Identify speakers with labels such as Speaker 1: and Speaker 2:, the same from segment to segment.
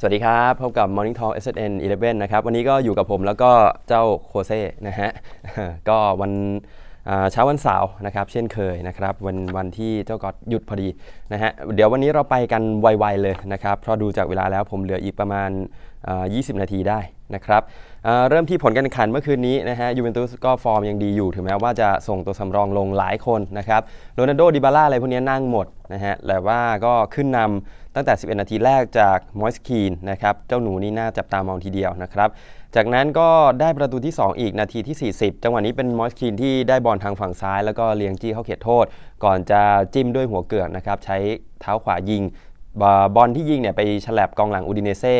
Speaker 1: สวัสดีครับพบกับ Morning Talk s n 11นะครับวันนี้ก็อยู่กับผมแล้วก็เจ้าโคเซ่นะฮะก็วันเช้าวันเสาร์นะครับเช่นเคยนะครับวันวันที่เจ้ากอดหยุดพอดีนะฮะเดี๋ยววันนี้เราไปกันไวๆเลยนะครับเพราะดูจากเวลาแล้วผมเหลืออีกประมาณ 20 นาทีได้นะครับเริ่มที่ผลการแข่งขันเมื่อคืนนี้นะฮะยูเวนตุสก็ฟอร์มยังดีอยู่ ถึงแม้ว่าจะส่งตัวสำรองลงหลายคนนะครับโรนัลโดดิบาร่าอะไรพวกนี้นั่งหมดนะฮะแต่ว่าก็ขึ้นนำตั้งแต่ 11 นาทีแรกจากมอยส์คีนนะครับเจ้าหนูนี่น่าจับตามองทีเดียวนะครับจากนั้นก็ได้ประตูที่ 2 อีกนาทีที่ 40 จังหวะนี้เป็นมอยส์คีนที่ได้บอลทางฝั่งซ้าย แล้วก็เลี้ยงจี้เข้าเขตโทษ ก่อนจะจิ้มด้วยหัวเกือกนะครับใช้เท้าขวายิง บอลที่ยิงเนี่ยไปฉลับกองหลังอูดิเนเซ่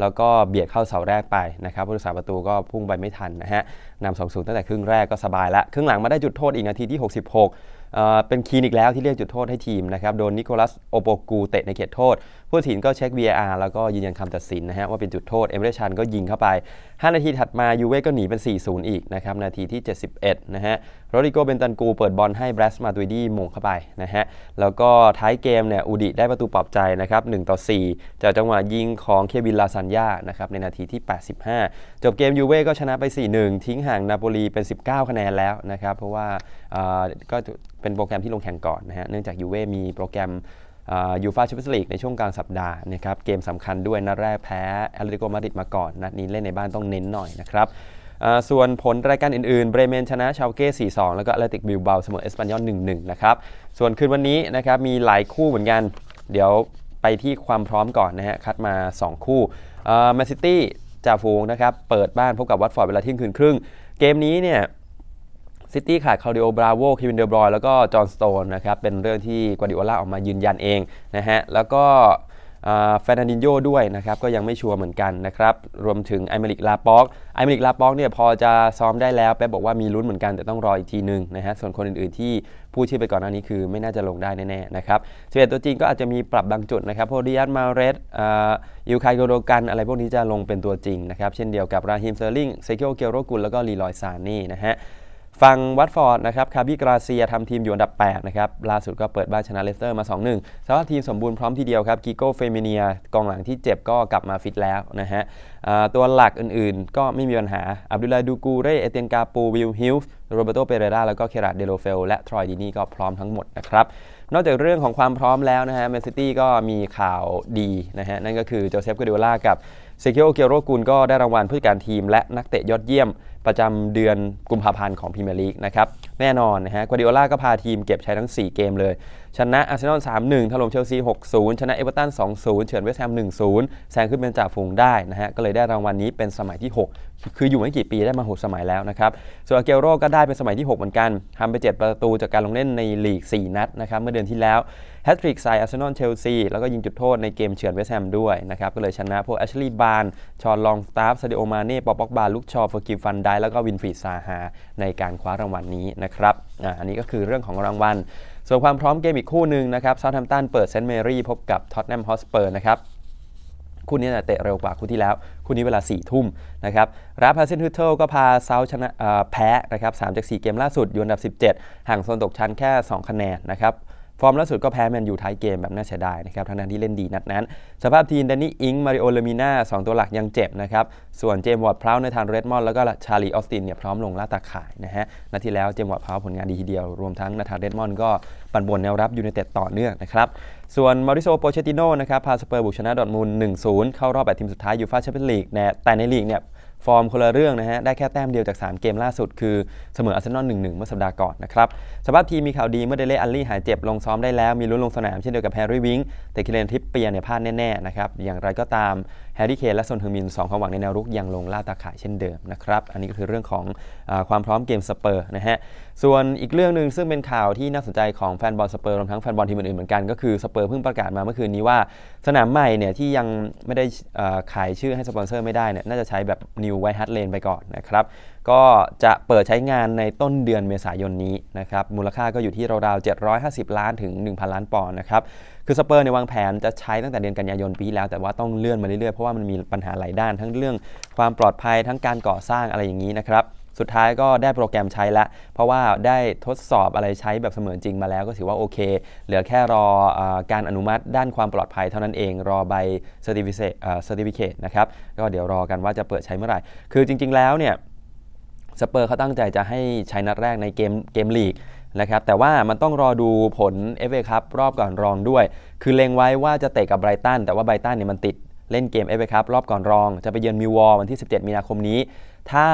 Speaker 1: แล้วก็เบียดเข้าเสาแรกไปนะครับผู้รักษาประตูก็พุ่งไปไม่ทันนะฮะนำสองศูนย์ตั้งแต่ครึ่งแรกก็สบายละครึ่งหลังมาได้จุดโทษ อีกนาทีที่ 66เป็นคีนอีกแล้วที่เรียกจุดโทษให้ทีมนะครับโดนนิโคลัสโอโปกูเตะในเขตโทษผู้ตัดสินก็เช็ค v r แล้วก็ยืนยันคำตัดสินนะฮะว่าเป็นจุดโทษ เอเมเรชันก็ยิงเข้าไป 5 นาทีถัดมายูเว่ก็หนีเป็น 4-0อีกนะครับนาทีที่ 71นะฮะโรดิโกเบนตันกูเปิดบอลให้แบรสมาตุยดี้มงเข้าไปนะฮะแล้วก็ท้ายเกมเนี่ยอูดิได้ประตูปลอบใจนะครับ1ต่อ4จากจังหวะยิงของเควินลาซานยานะครับในนาทีที่ 85 จบเกมยูเว่ก็ชนะไป 4-1 ทิ้งห่างนาโปลีเป็น 19 คะแนนแล้วนะครับเพราะว่าก็เป็นโปรแกรมที่ลงแข่งก่อนนะฮะ เนื่องจากยูเว่ มีโปรแกรมยูฟาแชมเปี้ยนส์ลีกในช่วงกลางสัปดาห์นะครับ เกมสำคัญด้วยนัดแรกแพ้แอตเลติโกมาดริดมาก่อน นัดนี้เล่นในบ้านต้องเน้นหน่อยนะครับส่วนผลรายการอื่น ๆ เบรเมนชนะชาวเก้4-2 แล้วก็แอตเลติกบิลเบาเสมอเอสปานยอล 1-1 นะครับ ส่วนคืนวันนี้นะครับ มีหลายคู่เหมือนกัน เดี๋ยวไปที่ความพร้อมก่อนนะฮะ คัดมา 2 คู่แมนซิตี้จ่าฟูงนะครับ เปิดบ้านพบกับวัตฟอร์ดเวลาเที่ยงคืนครึ่ง เกมนี้เนี่ยซิตี้ขาดคาริโอบราโว คิวินเดอร์บรอย แล้วก็จอห์นสโตนนะครับ เป็นเรื่องที่กววดิโอลาออกมายืนยันเองนะฮะ แล้วก็แฟนนดินโยด้วยนะครับ ก็ยังไม่ชัวร์เหมือนกันนะครับ รวมถึงไอเมริกลาป็อก ไอเมริกลาป็อกเนี่ยพอจะซ้อมได้แล้ว แป๊บบอกว่ามีลุ้นเหมือนกันแต่ต้องรออีกทีนึงนะฮะ ส่วนคนอื่นๆที่พูดชื่อไปก่อนหน้านี้คือไม่น่าจะลงได้แน่ๆนะครับสเอ็ตัวจริงก็อาจจะมีปรับบางจุดนะครับพดิยัตมาเรสอิวคายโกโดกัน อะไรพวกนี้จะลงเป็นตัวจริงนะครับ เช่นเดียวกับราฮิมเซอร์ลิงเซคิโเกโรกุลแล้วก็ลีลอยซานนี่นะฮะฟังวัตฟอร์ดนะครับคาบิกราเซียทำทีมอยู่อันดับ8นะครับล่าสุดก็เปิดบ้านชนะเลสเตอร์มา 2-1สภาพทีมสมบูรณ์พร้อมทีเดียวครับกิโก้เฟมิเนียกองหลังที่เจ็บก็กลับมาฟิตแล้วนะฮะตัวหลักอื่นๆก็ไม่มีปัญหาอับดุลลาดูกูเรเอเตนกาปูวิลฮิลส์โรเบโตเปเรราแล้วก็เคราดเดโลเฟลและทรอยดีนีก็พร้อมทั้งหมดนะครับนอกจากเรื่องของความพร้อมแล้วนะฮะแมนซิตี้ก็มีข่าวดีนะฮะ นั่นก็คือโจเซฟกัวดิโอลากับ เซคิโอเกียโรกุลก็ได้รางวัลผู้จัดการทีมและนักเตะยอดเยี่ยมประจำเดือนกุมภาพันธ์ของพรีเมียร์ลีกนะครับ แน่นอนนะฮะกัวดิโอลาก็พาทีมเก็บใช้ทั้ง 4 เกมเลยชนะอาร์เซนอล3-1 ถล่มเชลซี 6-0 ชนะเอเวอร์ตัน2-0เฉือนเวสต์แฮม1-0แซงขึ้นเป็นจ่าฝูงได้นะฮะ ก็เลยได้รางวัลนนี้เป็นสมัยที่ 6 คืออยู่ไม่กี่ปีได้มา 6 สมัยแล้วนะครับส่วนอาเกลโรก็ได้เป็นสมัยที่ 6 เหมือนกันทำไป 7 ประตูจากการลงเล่นในลีก 4 นัดนะครับเมื่อเดือนที่แล้วแฮตทริกใส่อาร์เซนอลเชลซีแล้วก็ยิงจุดโทษในเกมเฉือนเวสต์แฮมด้วยนะครับ ก็เลยชนะพวกแอชลีย์บาร์นชอนลองสตาฟซาดิโอมาเน่ปอปอกบาลุกชอฟอร์กิฟันไดแล้วก็วินฟรีซาฮาในการคว้ารางวัลนนี้นะครับอันนี้ก็คือเรื่องของรางวัลส่วนความพร้อมเกมอีกคู่หนึ่งนะครับเซาทัมตันเปิดเซนต์เมรี่พบกับท็อตแนมฮอสเปอร์นะครับ คู่นี้เตะเร็วกว่าคู่ที่แล้ว คู่นี้เวลา4ี่ทุ่มนะครับรับพาเซนฮึตเทิลก็พาเซาชนะแพ้นะครับสจาก4เกมล่าสุดอยู่อันดับ 17 ห่างโซนตกชั้นแค่ 2 คะแนนนะครับฟอร์มล่าสุดก็แพ้แมนยูท้ายเกมแบบน่าเสียดายนะครับ ทั้งนั้นที่เล่นดีนัดนั้น สภาพทีมแดนนี่อิง มาริโอเลมิน่าสตัวหลักยังเจ็บนะครับ ส่วนเจมส์วอร์ดพราวในทางเรดมอนแล้วก็ชาลีออสตินเนี่ยพร้อมลงล่าตาข่ายนะฮะนัดที่แล้วเจมส์วอร์ดพราวผลงานดีทีเดียว รวมทั้งนาธานเรดมอนก็ปั่นบนแนวรับยูเนเต็ดต่อเนื่องนะครับ ส่วนมาริโซโปเชติโนนะครับพาสเปอร์บุกชนะดอทมูล1-0 เข้ารอบ 8 ทีมสุดท้ายยูฟ่าแชมเปี้ยนลีกแต่ในลีกเนี่ยฟอร์มคนละเรื่องนะฮะ ได้แค่แต้มเดียวจาก 3 เกมล่าสุด คือ เสมออาร์เซนอล 1-1 เมื่อสัปดาห์ก่อนนะครับสภาพทีมมีข่าวดี เมื่อเดเล่อัลลี่ หายเจ็บลงซ้อมได้แล้ว มีลุ้นลงสนามเช่นเดียวกับแฮร์รี่ วิง แต่คิเลนทิปเปียเนี่ยพลาดแน่ ๆ นะครับ อย่างไรก็ตามแฮร์รี่เคนและซอนเฮอร์มินสองความหวังในแนวรุกยังลงล่าตาข่ายเช่นเดิมนะครับอันนี้ก็คือเรื่องของอความพร้อมเกมสเปอร์นะฮะส่วนอีกเรื่องหนึ่งซึ่งเป็นข่าวที่น่าสนใจของแฟนบอลสเปอร์รวมทั้งแฟนบอลทีมอื่นๆเหมือนกันก็คือสเปอร์เพิ่งประกาศมาเมื่อคืนนี้ว่าสนามใหม่เนี่ยที่ยังไม่ได้ขายชื่อให้สปอนเซอร์ไม่ได้เนี่ยน่าจะใช้แบบ New White Hart Lane ไปก่อนนะครับก็จะเปิดใช้งานในต้นเดือนเมษายนนี้นะครับ มูลค่าก็อยู่ที่ราวๆ 750 ล้านถึง 1,000 ล้านปอนด์นะครับ คือสเปอร์ในวางแผนจะใช้ตั้งแต่เดือนกันยายนปีแล้ว แต่ว่าต้องเลื่อนมาเรื่อยๆ เพราะว่ามันมีปัญหาหลายด้านทั้งเรื่องความปลอดภัย ทั้งการก่อสร้างอะไรอย่างนี้นะครับ สุดท้ายก็ได้โปรแกรมใช้ละ เพราะว่าได้ทดสอบอะไรใช้แบบเสมือนจริงมาแล้วก็ถือว่าโอเค เหลือแค่รออการอนุมัติด้านความปลอดภัยเท่านั้นเอง รอใบเซอร์ติฟิเคตนะครับ ก็เดี๋ยวรอกันว่าจะเปิดใช้เมื่อไหร่ คือจริง ๆแล้วเนี่ยสเปอร์เขาตั้งใจจะให้ใช้นัดแรกในเกมเกมลีกนะครับ แต่ว่ามันต้องรอดูผลเอฟเอครับรอบก่อนรองด้วย คือเล็งไว้ว่าจะเตะกับไบรตัน แต่ว่าไบรตันเนี่ยมันติดเล่นเกมเอฟเอครับรอบก่อนรอง จะไปเยือนมิวอลวันที่ 17 มีนาคมนี้ ถ้า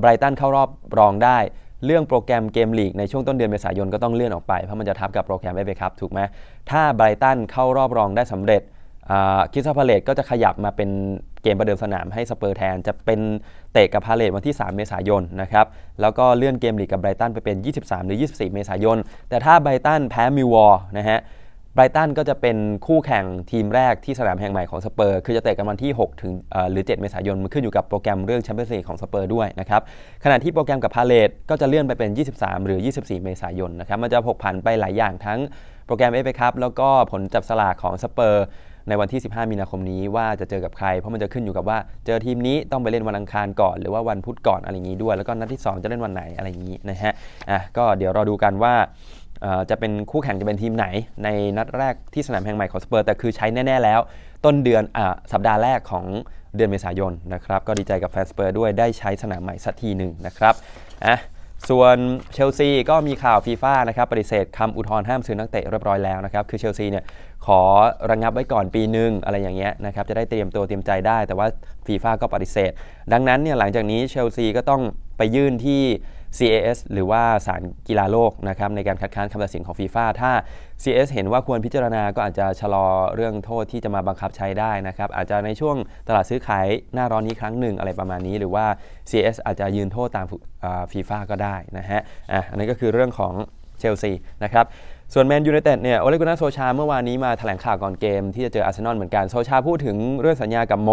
Speaker 1: ไบรตันเข้ารอบรองได้ เรื่องโปรแกรมเกมลีกในช่วงต้นเดือนเมษายนก็ต้องเลื่อนออกไป เพราะมันจะทับกับโปรแกรมเอฟเอครับถูกไหมถ้าไบรตันเข้ารอบรองได้สำเร็จคิสพาเลตก็จะขยับมาเป็นเกมประเดิมสนามให้สเปอร์แทน จะเป็นเตะกับพาเลตวันที่ 3 เมษายนนะครับ แล้วก็เลื่อนเกมลีกกับไบรตันไปเป็น 23 หรือ 24 เมษายน แต่ถ้าไบรตันแพ้มิวอร์นะฮะ ไบรตันก็จะเป็นคู่แข่งทีมแรกที่สนามแห่งใหม่ของสเปอร์ คือจะเตะกันวันที่ 6 ถึงหรือ 7 เมษายน มันขึ้นอยู่กับโปรแกรมเรื่องแชมเปี้ยนส์ลีกของสเปอร์ด้วยนะครับ ขณะที่โปรแกรมกับพาเลตก็จะเลื่อนไปเป็น 23 หรือ 24 เมษายนนะครับ มันจะผกผันไปหลายอย่างทั้งโปรแกรมเอฟเอคัพแล้วก็ผลจับสลากของสเปอร์ในวันที่ 15 มีนาคมนี้ว่าจะเจอกับใคร เพราะมันจะขึ้นอยู่กับว่าเจอทีมนี้ต้องไปเล่นวันอังคารก่อนหรือว่าวันพุธก่อนอะไรอย่างนี้ด้วย แล้วก็นัดที่ 2 จะเล่นวันไหนอะไรอย่างนี้นะฮะอ่ะก็เดี๋ยวรอดูกันว่าจะเป็นคู่แข่งจะเป็นทีมไหน ในนัดแรกที่สนามแห่งใหม่ของสเปอร์แต่คือใช้แน่ ๆ แล้ว ต้นเดือนอสัปดาห์แรกของเดือน เมษายนนะครับก็ดีใจกับแฟนสเปอร์ด้วยได้ใช้สนามใหม่สักทีหนึ่งนะครับอ่ะส่วนเชลซีก็มีข่าวฟีฟ่านะครับปฏิเสธคำอุทธรณ์ห้ามซื้อนักเตะเรียบร้อยแล้วนะครับคือเชลซีเนี่ยขอระงงับไว้ก่อนปีหนึ่งอะไรอย่างเงี้ยนะครับจะได้เตรียมตัวเตรียมใจได้ แต่ว่าฟีฟ่าก็ปฏิเสธดังนั้นเนี่ยหลังจากนี้เชลซีก็ต้องไปยื่นที่ CAS หรือว่าศาลกีฬาโลกนะครับในการคัดค้านคำตัดสินของฟีฟ่าถ้า CS เห็นว่าควรพิจารณาก็อาจจะชะลอเรื่องโทษที่จะมาบังคับใช้ได้นะครับอาจจะในช่วงตลาดซื้อขายหน้าร้อนนี้ครั้งหนึ่งอะไรประมาณนี้ หรือว่า CS อาจจะยืนโทษตามฟีฟ่าก็ได้นะฮะอ่ะอันนี้ก็คือเรื่องของเชลซีนะครับส่วนแมนยูไนเต็ดเนี่ยโอเลกุนาโซชาเมื่อวานนี้มาแถลงข่าวก่อนเกม ที่จะเจออาร์เซนอลเหมือนกัน โซชาพูดถึงเรื่องสัญญากับโม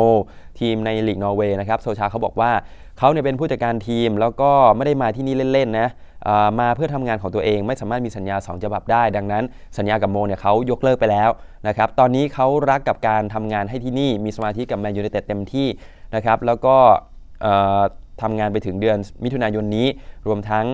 Speaker 1: ทีมในลีกนอร์เวย์นะครับโซชาเขาบอกว่าเขาเนี่ยเป็นผู้จัดการทีมแล้วก็ไม่ได้มาที่นี่เล่น ๆ นะมาเพื่อทำงานของตัวเองไม่สามารถมีสัญญา2ฉบับได้ ดังนั้นสัญญากับโมเนี่ยเขายกเลิกไปแล้วนะครับตอนนี้เขารักกับการทำงานให้ที่นี่ มีสมาธิกับแมนยูไนเต็ดเต็มที่นะครับแล้วก็ทำงานไปถึงเดือนมิถุนายนนี้รวมทั้ง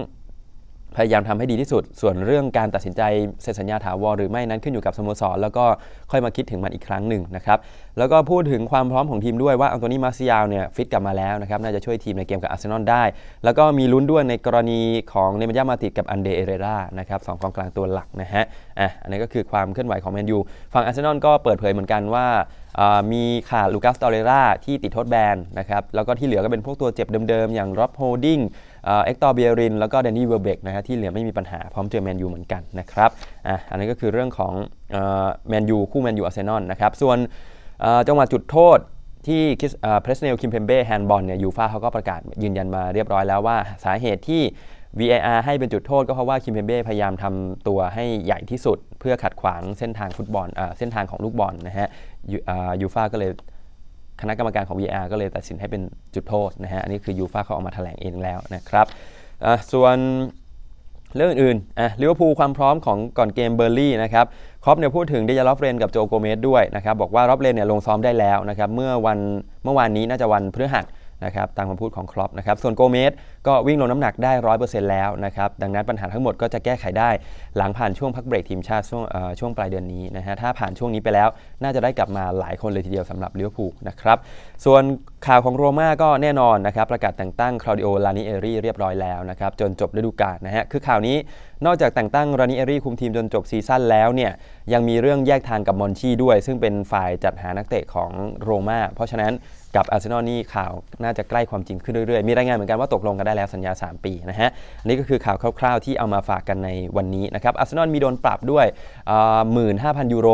Speaker 1: พยายามทำให้ดีที่สุด ส่วนเรื่องการตัดสินใจ เซ็นสัญญาถาวรหรือไม่นั้นขึ้นอยู่กับสโมสร แล้วก็ค่อยมาคิดถึงมันอีกครั้งหนึ่งนะครับ แล้วก็พูดถึงความพร้อมของทีมด้วยว่าอันโตนีมาซิยาลเนี่ยฟิตกลับมาแล้วนะครับน่าจะช่วยทีมในเกมกับอาร์เซนอลได้ แล้วก็มีลุ้นด้วยในกรณีของเนมิยามาติดกับอันเดเอเรรานะครับสองกองกลางตัวหลักนะฮะอ่ะอันนี้ก็คือความเคลื่อนไหวของแมนยู ฝั่งอาร์เซนอลก็เปิดเผยเหมือนกันว่ามีขาดลูกัสตอเรราที่ติดโทษแบนนะครับ แล้วก็ที่เหลือก็เป็นพวกตัวเจ็บเดิมๆ อย่างร็อบโฮดิ้งเอ็กตอร์เบียริน แล้วก็แดนนี่เวอร์เบกนะฮะที่เหลือไม่มีปัญหาพร้อมเจอแมนยูเหมือนกันนะครับอ่ะอันนี้ก็คือเรื่องของแมนยูคู่แมนยูอาร์เซนอลนะครับส่วนจังหวะจุดโทษที่คริสเพรสเนลคิมเพมเบ้แฮนด์บอลเนี่ยยูฟ่าเขาก็ประกาศยืนยันมาเรียบร้อยแล้วว่าสาเหตุที่ VAR ให้เป็นจุดโทษ ก็เพราะว่าคิมเพมเบ้พยายามทำตัวให้ใหญ่ที่สุด เพื่อขัดขวางเส้นทางฟุตบอลเส้นทางของลูกบอลนะฮะยูฟ่าก็เลยคณะกรรมการของ VR ก็เลยตัดสินให้เป็นจุดโทษนะฮะ อันนี้คือยูฟ่าเขาออกมาแถลงเองแล้วนะครับ ส่วนเรื่องอื่นอ่ะลิเวอร์พูลความพร้อมของก่อนเกมเบอร์ลี่นะครับ ครอปเนี่ยพูดถึงเดย์ล็อฟเรนกับโจโกเมสด้วยนะครับ บอกว่าล็อฟเรนเนี่ยลงซ้อมได้แล้วนะครับ เมื่อวันเมื่อวานนี้น่าจะวันพฤหัสนะครับตามคำพูดของครอปนะครับส่วนโกเมสก็วิ่งลงน้ำหนักได้ 100%แล้วนะครับดังนั้นปัญหาทั้งหมดก็จะแก้ไขได้หลังผ่านช่วงพักเบรกทีมชาติ ช่วงช่วงปลายเดือนนี้นะฮะถ้าผ่านช่วงนี้ไปแล้วน่าจะได้กลับมาหลายคนเลยทีเดียวสำหรับลิเวอร์พูลนะครับส่วนข่าวของโรม่าก็แน่นอนนะครับประกาศแต่งตั้งคลาดิโอลานิเอรี่เรียบร้อยแล้วนะครับจนจบฤดูกาลนะฮะคือข่าวนี้นอกจากแต่งตั้งลานิเอรี่คุมทีมจนจบซีซั่นแล้วเนี่ยยังมีเรื่องแยกทางกับมอนชีด้วย ซึ่งเป็นฝ่ายจัดหานักเตะของโรม่าเพราะฉะนั้นกับอาร์เซนอลนี่ข่าวน่าจะใกล้ความจริงขึ้นเรื่อยๆ มีรายงานเหมือนกันว่าตกลงกันได้แล้วสัญญา 3 ปีนะฮะอันนี้ก็คือข่าวคร่าว ๆ ที่เอามาฝากกันในวันนี้นะครับอาร์เซนอลมีโดนปรับด้วยหมื่นห้าพันยูโร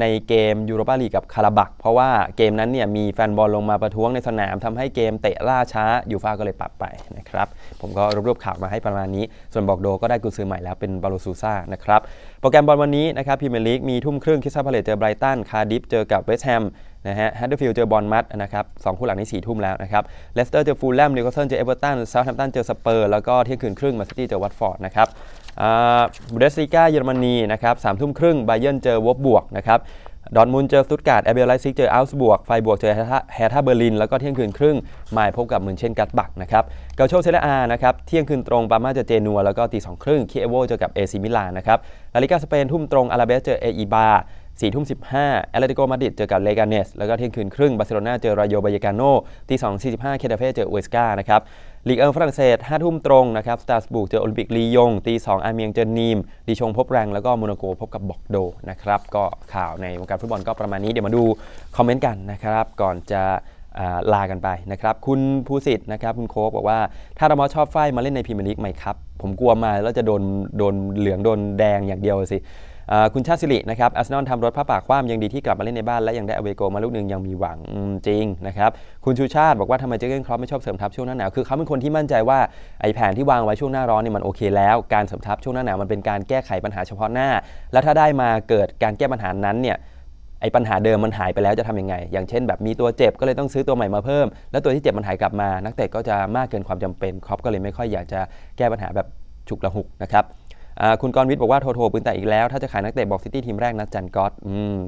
Speaker 1: ในเกมยูโรปาลีกกับคาราบักเพราะว่าเกมนั้นเนี่ยมีแฟนบอลลงมาประท้วงในสนามทำให้เกมเตะล่าช้ายูฟ่าก็เลยปรับไปนะครับผมก็รวบรวมข่าวมาให้ประมาณนี้ ส่วนบอกโดก็ได้กุญซือใหม่แล้วเป็นบาโลซูซ่านะครับโปรแกรมบอลวันนี้นะครับพรีเมียร์ลีกมีทุ่มครึ่งคิสซาพาเลตเจอไบรตันคาร์ดิฟเจอกับเวสต์แฮมนะฮะฮัตเตอร์ฟิลด์เจอบอลมัดนะครับสองคู่หลังนี้สี่ทุ่มแล้วนะครับเลสเตอร์เจอฟูลแลมนิวคาสเซิลเจอเอเวอร์ตันเซาท์แฮมป์ตันเจอสเปอร์แล้วก็เที่ยงคืนครึ่งมาซิตี้เจอวัตฟอร์ดนะครับบูเดสลิก้าเยอรมนีนะครับสามทุ่มครึ่งไบเยนเจอวอบบวกนะครับดอนมูลเจอสตุตการ์ดแอเบลไลซิกเจออัลส์บวกไฟบวก เจอแฮท่าเบอร์ลินแล้วก็เที่ยงคืนครึ่งมายพบกับมืนเช่นกัตบักนะครับเกาโชเซเลอานะครับเที่ยงคืนตรงปามาเจอเจนัวแล้วก็ตีสองครึ่งเคเอโวเจอกับเอซิมิลานนะครับลาลิกาสเปนทุ่มตรงอาราเบสเจอเออีบา4ทุ่มสิบ้าแอตเลติโก มาดริด เจอกับเลกาเนส แล้วก็เที่ยงคืนครึ่งบาร์เซโลนาเจอรายโยบายกาโนที่สิบห้าเคตาเฟ่เจออุสกานะครับ ลีกเอิงฝรั่งเศสาทุ่มตรง นะครับสตาร์สบุกเจอโอลิมปิก ลียง ตีสอาร์เมียงเจอ นีมดิชงพบแรง แล้วก็โมนาโกพบกับบอกโดนะครับ ก็ข่าวในวงการฟุตบอลก็ประมาณนี้ เดี๋ยวมาดู คอมเมนต์กันนะครับ ก่อนจะลา กันไป นะครับ คุณผู้สิทธิ์ นะครับ คุณโค้กบอกว่า ถ้ารามอชอบไฟมาเล่นในพรีเมียร์ลีกไหมครับผมกลัวมาแล้วจะโดนโดนเหลืองโดนแดงอย่างเดียวสิคุณชาติสิรินะครับ อาร์เซนอลทำรถผ้าปากคว่ำยังดีที่กลับมาเล่นในบ้านและยังได้อเวโกมาลูกหนึ่งยังมีหวัง จริงนะครับ คุณชูชาติ บอกว่าทำไมเจอร์เกนครอปไม่ชอบเสริมทัพช่วงหน้าหนาวคือเขาเป็นคนที่มั่นใจว่าไอ้แผนที่วางไว้ช่วงหน้าร้อนเนี่ยมันโอเค แล้ว การเสริมทัพช่วงหน้าหนาวมันเป็นการแก้ไขปัญหาเฉพาะหน้า แล้วถ้าได้มาเกิดการแก้ปัญหานั้นเนี่ยไอ้ปัญหาเดิมมันหายไปแล้วจะทํำยังไงอย่างเช่นแบบมีตัวเจ็บก็เลยต้องซื้อตัวใหม่มาเพิ่ม แล้วตัวที่เจ็บมันหายกลับมานักเตะก็จะมากเกินความจำเป็นครอปก็เลยไม่ค่อยอยากจะแก้ปัญหาแบบฉุกละหุกนะครับคุณกรวิทย์บอกว่า โทโทปืนแตกอีกแล้วถ้าจะขายนักเตะบอกซิตี้ทีมแรกนะจันก๊อต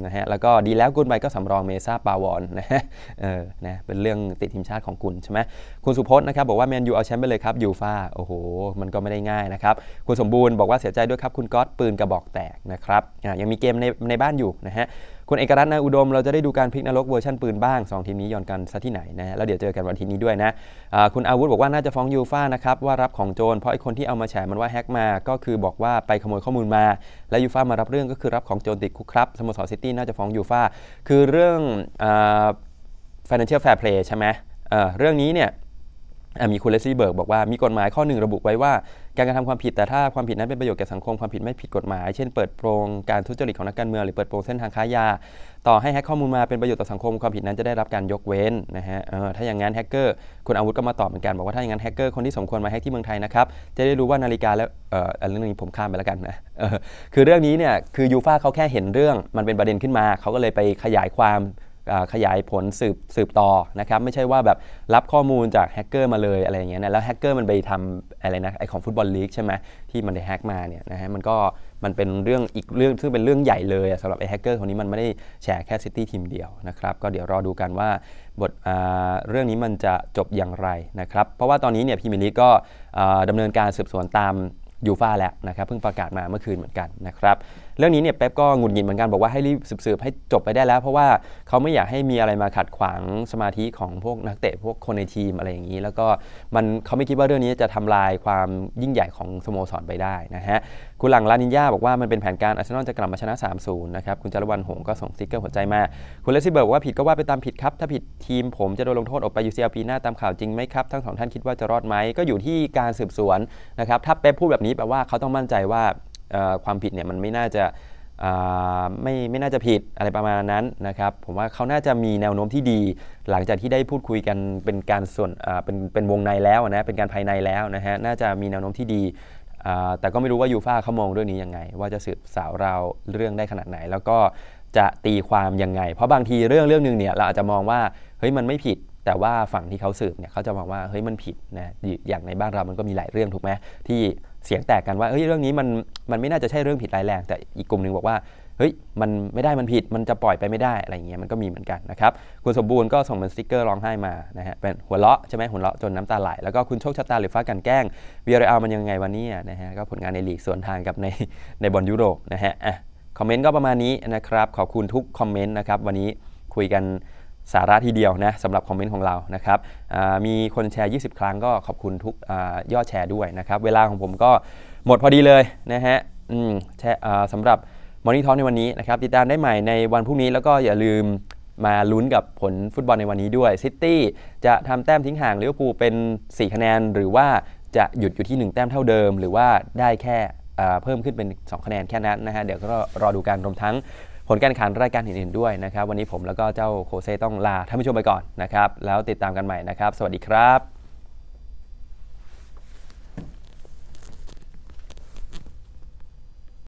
Speaker 1: นะฮะแล้วก็ดีแล้วกุนไบก็สำรองเมซ่าปาวอนนะฮะเออนะเป็นเรื่องติดทีมชาติของคุณใช่ไหมคุณสุพจน์นะครับบอกว่าแมนยูเอาแชมป์ไปเลยครับยูฟ่าโอ้โห มันก็ไม่ได้ง่ายนะครับคุณสมบูรณ์บอกว่าเสียใจด้วยครับคุณก๊อตปืนกระบอกแตกนะครับยังมีเกมในในบ้านอยู่นะฮะคุณเอกรัตน์นะอุดมเราจะได้ดูการพลิกนรกเวอร์ชันปืนบ้าง2ทีมนี้ย้อนกันซะที่ไหนนะแล้วเดี๋ยวเจอกันวันทีนี้ด้วยนะะคุณอาวุธบอกว่าน่าจะฟ้องยูฟ่านะครับว่ารับของโจรเพราะไอ้คนที่เอามาแฉมันว่าแฮกมาก็คือบอกว่าไปขโมยข้อมูลมา แล้วยูฟ่ามารับเรื่องก็คือรับของโจรติดคุกครับสโมสรซิตี้น่าจะฟ้องยูฟ่าคือเรื่องอ financial fair play ใช่ไหมเรื่องนี้เนี่ยมีคุณเลซี่เบิร์กบอกว่ามีกฎหมายข้อหนึ่งระบุไว้ว่าการกระทำความผิดแต่ถ้าความผิดนั้นเป็นประโยชน์แก่สังคมความผิดไม่ผิดกฎหมาย เช่นเปิดโปรงการทุจริตของนักการเมืองหรือเปิดโปรงเส้นทางค้ายา ต่อให้แฮกข้อมูลมาเป็นประโยชน์ต่อสังคมความผิดนั้นจะได้รับการยกเว้นนะฮะถ้าอย่างนั้นแฮกเกอร์คุณอาวุธก็มาตอบเหมือนกันบอกว่าถ้าอย่างนั้นแฮกเกอร์คนที่สมควรมาแฮกที่เมืองไทยนะครับจะได้รู้ว่านาฬิกาแล้วเออเรื่องนี้ผมข้ามไปแล้วกันนะคือเรื่องนี้เนี่ยคือยูฟ่าเขาแค่เห็นเรื่องมันเป็นประเด็นขึ้นมาเขาก็เลยไปขยายความขยายผลสืบสืบต่อนะครับไม่ใช่ว่าแบบรับข้อมูลจากแฮกเกอร์มาเลยอะไรอย่างเงี้ยนะแล้วแฮกเกอร์มันไปทำอะไรนะไอของฟุตบอลลีกใช่ไหมที่มันได้แฮกมาเนี่ยนะฮะมันก็มันเป็นเรื่องอีกเรื่องซึ่งเป็นเรื่องใหญ่เลยสำหรับไอแฮกเกอร์คนนี้มันไม่ได้แชร์แค่ซิตี้ทีมเดียวนะครับก็เดี๋ยวรอดูกันว่า บทเรื่องนี้มันจะจบอย่างไรนะครับเพราะว่าตอนนี้เนี่ยพีมิลีกก็ดำเนินการสืบสวนตามยูฟ่าแล้วนะครับเพิ่งประกาศมาเมื่อคืนเหมือนกันนะครับเรื่องนี้เนี่ยเป๊ปก็งุนงินเหมือนกันบอกว่าให้รีบสืบๆให้จบไปได้แล้วเพราะว่าเขาไม่อยากให้มีอะไรมาขัดขวางสมาธิของพวกนักเตะพวกคนในทีมอะไรอย่างนี้ แล้วก็มันเขาไม่คิดว่าเรื่องนี้จะทำลายความยิ่งใหญ่ของสโมสรไปได้นะฮะคุณหลังลานินยาบอกว่ามันเป็นแผนการอาร์เซนอลจะกลับมาชนะ3-0นะครับคุณจารวันหงก็ส่งซิกเกอร์หัวใจมาคุณเลซี่เบิร์กว่าผิดก็ว่าไปตามผิดครับถ้าผิดทีมผมจะโดนลงโทษออกไป UCL ปีหน้าตามข่าวจริงไหมครับทั้งสองท่านคิดว่าจะรอดไหมก็อยู่ที่การสืบสวนนะครับถ้าเป๊ปพูดแบบนี้ี้แปลว่าเขาต้องมั่นใจว่าความผิดเนี่ยมันไม่น่าจะไม่ไม่น่าจะผิดอะไรประมาณนั้นนะครับ ผมว่าเขาน่าจะมีแนวโน้มที่ดี หลังจากที่ได้พูดคุยกันเป็นการส่วนเป็นเป็นวงในแล้วนะเป็นการภายในแล้วนะฮะน่าจะมีแนวโน้มที่ดีแต่ก็ไม่รู้ว่ายูฟาเขามองเรื่องนี้ยังไง ว่าจะสืบสาวเราเรื่องได้ขนาดไหน แล้วก็จะตีความยังไง เพราะบางทีเรื่อง เรื่องหนึ่งเนี่ยเราอาจจะมองว่า เฮ้ยมันไม่ผิด แต่ว่าฝั่งที่เขาสืบเนี่ยเขาจะมองว่าเฮ้ยมันผิดนะอย่างในบ้านเรามันก็มีหลายเรื่องถูกไหมที่เสียงแตกกันว่า เฮ้ย เรื่องนี้มัน มันไม่น่าจะใช่เรื่องผิดร้ายแรง แต่อีกกลุ่มหนึ่งบอกว่า เฮ้ย มันไม่ได้มันผิด มันจะปล่อยไปไม่ได้ อะไรเงี้ย มันก็มีเหมือนกันนะครับ คุณสมบูรณ์ก็ส่งเป็นสติกเกอร์ร้องไห้มา นะฮะ เป็นหัวเราะใช่ไหมหัวเราะจนน้ำตาไหล แล้วก็คุณโชคชะตาหรือฟ้ากันแกล้งเวียร์เอามันยังไงวันนี้นะฮะ ก็ผลงานในลีกสวนทางกับใน ในบอลยุโรปนะฮะ อ่ะ คอมเมนต์ก็ประมาณนี้นะครับ ขอบคุณทุกคอมเมนต์นะครับ วันนี้คุยกันสาระทีเดียวนะสำหรับคอมเมนต์ของเรานะครับมีคนแชร์ 20 ครั้งก็ขอบคุณทุกยอดแชร์ด้วยนะครับเวลาของผมก็หมดพอดีเลยนะฮะสำหรับมอนิทอลในวันนี้นะครับติดตามได้ใหม่ในวันพรุ่งนี้แล้วก็อย่าลืมมาลุ้นกับผลฟุตบอลในวันนี้ด้วยซิตี้จะทำแต้มทิ้งห่างลิเวอรูเป็น 4 คะแนนหรือว่าจะหยุดอยู่ที่ 1 แต้มเท่าเดิม หรือว่าได้แค่เพิ่มขึ้นเป็น2คะแนนแค่นั้นนะฮะเดี๋ยวก็รอดูการรวมทั้งผลการแข่งขันรายการอื่นๆด้วยนะครับ วันนี้ผมแล้วก็เจ้าโคเซต้องลาท่านผู้ชมไปก่อนนะครับ แล้วติดตามกันใหม่นะครับ สวัสดีครับ